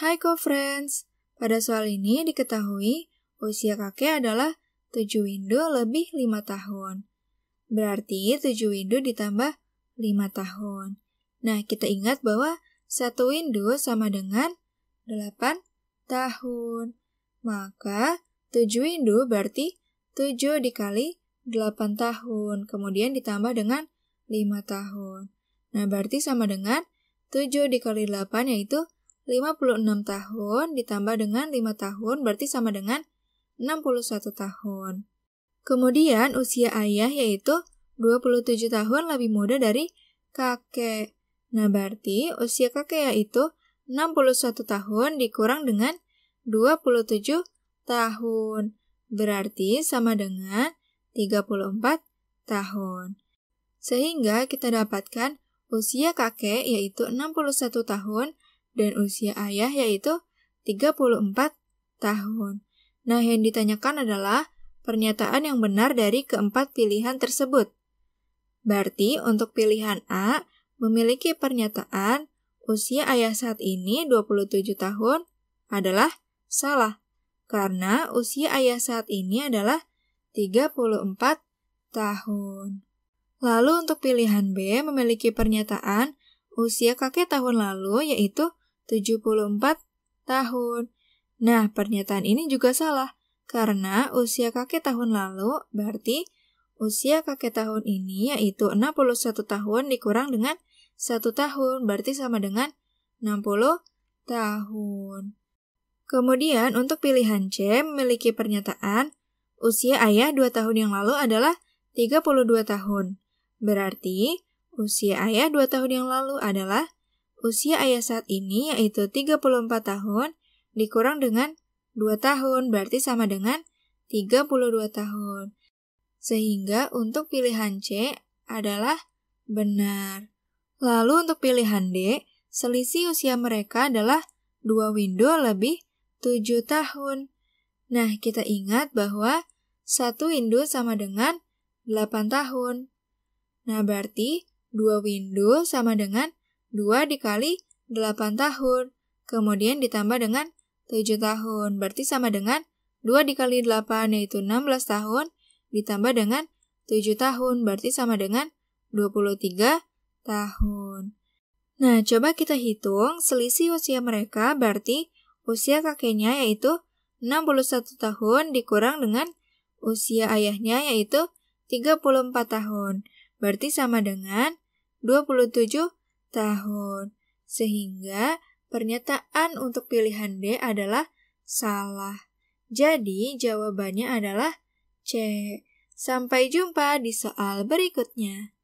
Hai co-friends, pada soal ini diketahui usia kakek adalah 7 windu lebih 5 tahun. Berarti 7 windu ditambah 5 tahun. Nah, kita ingat bahwa 1 windu sama dengan 8 tahun. Maka 7 windu berarti 7 dikali 8 tahun, kemudian ditambah dengan 5 tahun. Nah, berarti sama dengan 7 dikali 8 yaitu 8. 56 tahun ditambah dengan 5 tahun berarti sama dengan 61 tahun. Kemudian usia ayah yaitu 27 tahun lebih muda dari kakek. Nah, berarti usia kakek yaitu 61 tahun dikurang dengan 27 tahun. Berarti sama dengan 34 tahun. Sehingga kita dapatkan usia kakek yaitu 61 tahun dan usia ayah yaitu 34 tahun. Nah, yang ditanyakan adalah pernyataan yang benar dari keempat pilihan tersebut. Berarti untuk pilihan A memiliki pernyataan usia ayah saat ini 27 tahun adalah salah karena usia ayah saat ini adalah 34 tahun. Lalu untuk pilihan B memiliki pernyataan usia kakek tahun lalu yaitu 74 tahun. Nah, pernyataan ini juga salah karena usia kakek tahun lalu berarti usia kakek tahun ini yaitu 61 tahun dikurang dengan 1 tahun berarti sama dengan 60 tahun. Kemudian untuk pilihan C memiliki pernyataan usia ayah 2 tahun yang lalu adalah 32 tahun. Berarti usia ayah 2 tahun yang lalu adalah Usia ayah saat ini yaitu 34 tahun dikurang dengan 2 tahun berarti sama dengan 32 tahun. Sehingga untuk pilihan C adalah benar. Lalu untuk pilihan D, selisih usia mereka adalah 2 window lebih 7 tahun. Nah, kita ingat bahwa 1 window sama dengan 8 tahun. Nah, berarti 2 window sama dengan 2 dikali 8 tahun, kemudian ditambah dengan 7 tahun, berarti sama dengan 2 dikali 8 yaitu 16 tahun, ditambah dengan 7 tahun, berarti sama dengan 23 tahun. Nah, coba kita hitung selisih usia mereka berarti usia kakeknya yaitu 61 tahun dikurang dengan usia ayahnya yaitu 34 tahun. Berarti sama dengan 27 tahun. Sehingga pernyataan untuk pilihan D adalah salah. Jadi jawabannya adalah C. Sampai jumpa di soal berikutnya.